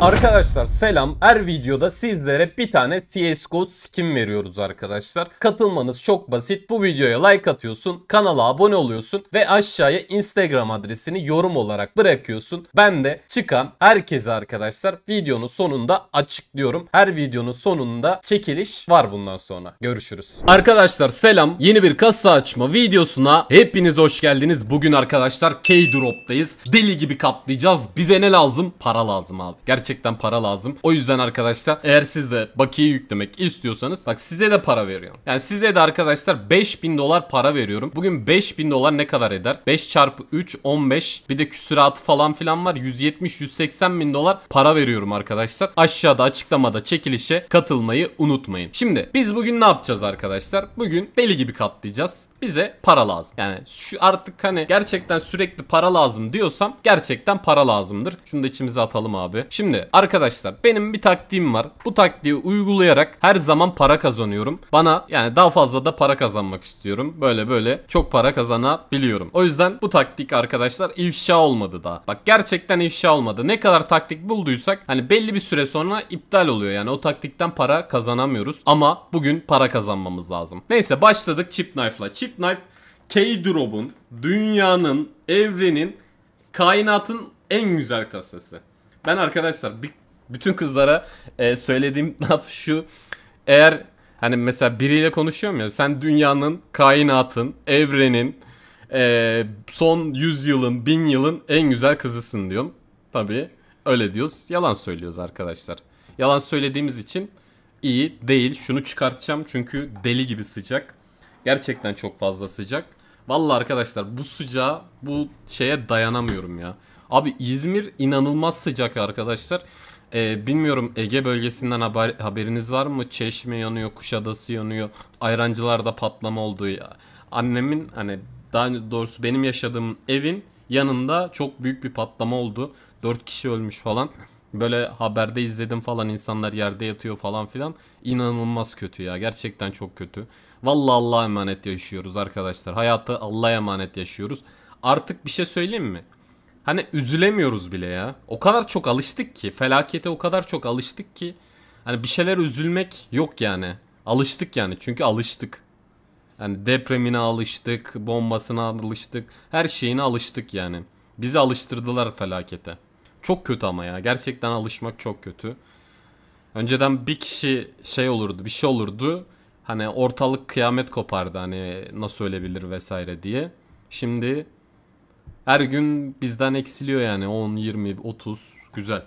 Arkadaşlar selam. Her videoda sizlere bir tane CSGO skin veriyoruz arkadaşlar. Katılmanız çok basit. Bu videoya like atıyorsun, kanala abone oluyorsun ve aşağıya Instagram adresini yorum olarak bırakıyorsun. Ben de çıkan herkese arkadaşlar videonun sonunda açıklıyorum. Her videonun sonunda çekiliş var bundan sonra. Görüşürüz. Arkadaşlar selam. Yeni bir kasa açma videosuna hepiniz hoş geldiniz. Bugün arkadaşlar K-Drop'tayız. Deli gibi katlayacağız. Bize ne lazım? Para lazım abi. Gerçekten gerçekten para lazım. O yüzden arkadaşlar eğer siz de bakiye yüklemek istiyorsanız bak size de para veriyorum. Yani size de arkadaşlar 5000 dolar para veriyorum. Bugün 5000 dolar ne kadar eder? 5 çarpı 3 15 bir de küsuratı falan filan var. 170-180 bin dolar para veriyorum arkadaşlar. Aşağıda açıklamada çekilişe katılmayı unutmayın. Şimdi biz bugün ne yapacağız arkadaşlar? Bugün deli gibi katlayacağız. Bize para lazım. Yani şu artık hani gerçekten sürekli para lazım diyorsam gerçekten para lazımdır. Şunu da içimize atalım abi. Şimdi Şimdi arkadaşlar benim bir taktiğim var. Bu taktiği uygulayarak her zaman para kazanıyorum. Bana yani daha fazla da para kazanmak istiyorum. Böyle böyle çok para kazanabiliyorum. O yüzden bu taktik arkadaşlar ifşa olmadı daha. Bak gerçekten ifşa olmadı. Ne kadar taktik bulduysak hani belli bir süre sonra iptal oluyor. Yani o taktikten para kazanamıyoruz. Ama bugün para kazanmamız lazım. Neyse başladık Chip Knife'la. Chip Knife K-Drop'un dünyanın, evrenin, kainatın en güzel kasası. Ben arkadaşlar bütün kızlara e, söylediğim laf şu. Eğer hani mesela biriyle konuşuyorum ya sen dünyanın, kainatın, evrenin e, son 100 yılın, 1000 yılın en güzel kızısın diyorum. Tabii öyle diyoruz. Yalan söylüyoruz arkadaşlar. Yalan söylediğimiz için iyi değil. Şunu çıkartacağım çünkü deli gibi sıcak. Gerçekten çok fazla sıcak. Vallahi arkadaşlar bu sıcağa bu şeye dayanamıyorum ya. Abi İzmir inanılmaz sıcak arkadaşlar. Ee, bilmiyorum Ege bölgesinden haber, haberiniz var mı? Çeşme yanıyor, Kuşadası yanıyor. Ayrancılarda patlama oldu ya. Annemin hani daha doğrusu benim yaşadığım evin yanında çok büyük bir patlama oldu. 4 kişi ölmüş falan. Böyle haberde izledim falan insanlar yerde yatıyor falan filan. İnanılmaz kötü ya. Gerçekten çok kötü. Vallahi Allah'a emanet yaşıyoruz arkadaşlar. Hayatı Allah'a emanet yaşıyoruz. Artık bir şey söyleyeyim mi? Hani üzülemiyoruz bile ya. O kadar çok alıştık ki. Felakete o kadar çok alıştık ki. Hani bir şeyler üzülmek yok yani. Alıştık yani çünkü alıştık. Yani depremine alıştık, bombasına alıştık, her şeyine alıştık yani. Bizi alıştırdılar felakete. Çok kötü ama ya. Gerçekten alışmak çok kötü. Önceden bir kişi şey olurdu, bir şey olurdu. Hani ortalık kıyamet kopardı hani nasıl ölebilir vesaire diye. Şimdi her gün bizden eksiliyor yani 10, 20, 30 güzel.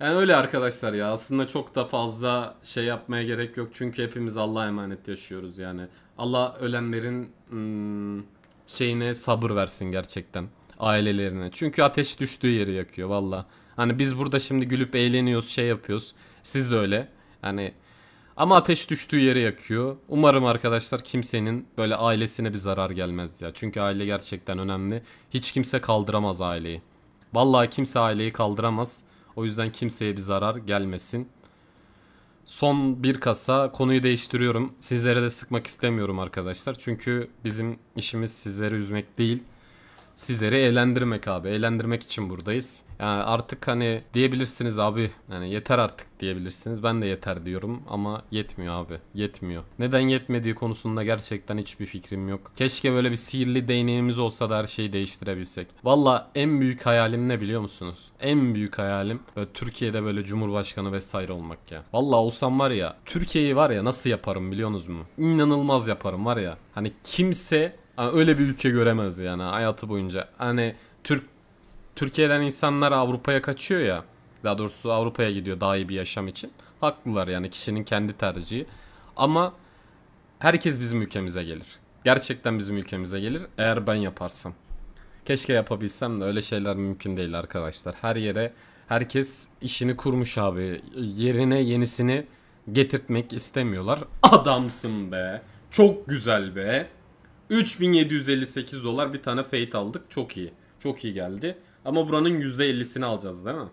Yani öyle arkadaşlar ya aslında çok da fazla şey yapmaya gerek yok çünkü hepimiz Allah'a emanet yaşıyoruz yani. Allah ölenlerin hmm, şeyine sabır versin gerçekten ailelerine. Çünkü ateş düştüğü yeri yakıyor valla. Hani biz burada şimdi gülüp eğleniyoruz şey yapıyoruz. Siz de öyle. Hani ama ateş düştüğü yere yakıyor. Umarım arkadaşlar kimsenin böyle ailesine bir zarar gelmez ya. Çünkü aile gerçekten önemli. Hiç kimse kaldıramaz aileyi. Vallahi kimse aileyi kaldıramaz. O yüzden kimseye bir zarar gelmesin. Son bir kasa konuyu değiştiriyorum. Sizlere de sıkmak istemiyorum arkadaşlar. Çünkü bizim işimiz sizleri üzmek değil sizleri eğlendirmek abi. Eğlendirmek için buradayız. Yani artık hani diyebilirsiniz abi yani yeter artık diyebilirsiniz. Ben de yeter diyorum ama yetmiyor abi. Yetmiyor. Neden yetmediği konusunda gerçekten hiçbir fikrim yok. Keşke böyle bir sihirli değneğimiz olsa da her şeyi değiştirebilsek. Valla en büyük hayalim ne biliyor musunuz? En büyük hayalim böyle Türkiye'de böyle cumhurbaşkanı vesaire olmak ya. Valla olsam var ya Türkiye'yi var ya nasıl yaparım biliyorsunuz mu? İnanılmaz yaparım var ya. Hani kimse yani öyle bir ülke göremez yani hayatı boyunca. Hani Türk Türkiye'den insanlar Avrupa'ya kaçıyor ya. Daha doğrusu Avrupa'ya gidiyor daha iyi bir yaşam için. Haklılar yani kişinin kendi tercihi. Ama herkes bizim ülkemize gelir. Gerçekten bizim ülkemize gelir eğer ben yaparsam. Keşke yapabilsem de öyle şeyler mümkün değil arkadaşlar. Her yere herkes işini kurmuş abi. Yerine yenisini getirtmek istemiyorlar. Adamsın be. Çok güzel be. 3758 dolar bir tane Fate aldık. Çok iyi. Çok iyi geldi. Ama buranın %50'sini alacağız değil mi?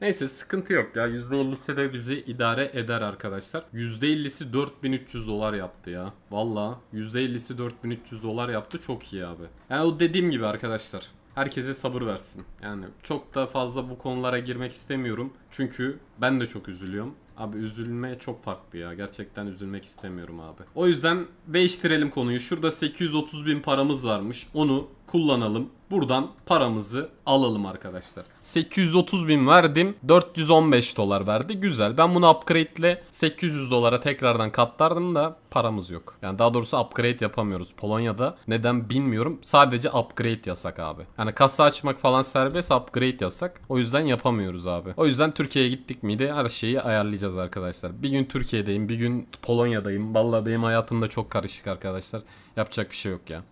Neyse sıkıntı yok ya. %50'si de bizi idare eder arkadaşlar. %50'si 4300 dolar yaptı ya. Valla %50'si 4300 dolar yaptı. Çok iyi abi. Yani o dediğim gibi arkadaşlar herkese sabır versin. Yani çok da fazla bu konulara girmek istemiyorum. Çünkü ben de çok üzülüyorum. Abi üzülme çok farklı ya. Gerçekten üzülmek istemiyorum abi. O yüzden değiştirelim konuyu. Şurada 830 bin paramız varmış. Onu kullanalım. Buradan paramızı alalım arkadaşlar. 830 bin verdim. 415 dolar verdi. Güzel. Ben bunu upgrade ile 800 dolara tekrardan katlardım da paramız yok. Yani daha doğrusu upgrade yapamıyoruz Polonya'da. Neden bilmiyorum. Sadece upgrade yasak abi. Yani kasa açmak falan serbest upgrade yasak. O yüzden yapamıyoruz abi. O yüzden Türkiye'ye gittik miydi her şeyi ayarlayacağız arkadaşlar. Bir gün Türkiye'deyim bir gün Polonya'dayım. Vallahi benim hayatım da çok karışık arkadaşlar. Yapacak bir şey yok ya.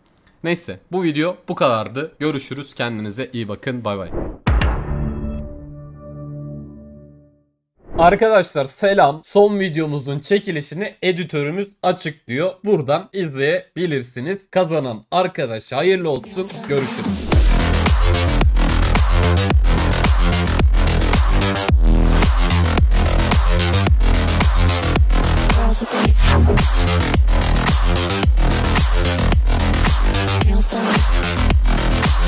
Neyse bu video bu kadardı. Görüşürüz. Kendinize iyi bakın. Bay bay. Arkadaşlar selam. Son videomuzun çekilişini editörümüz açıklıyor. Buradan izleyebilirsiniz. Kazanan arkadaş hayırlı olsun. Görüşürüz.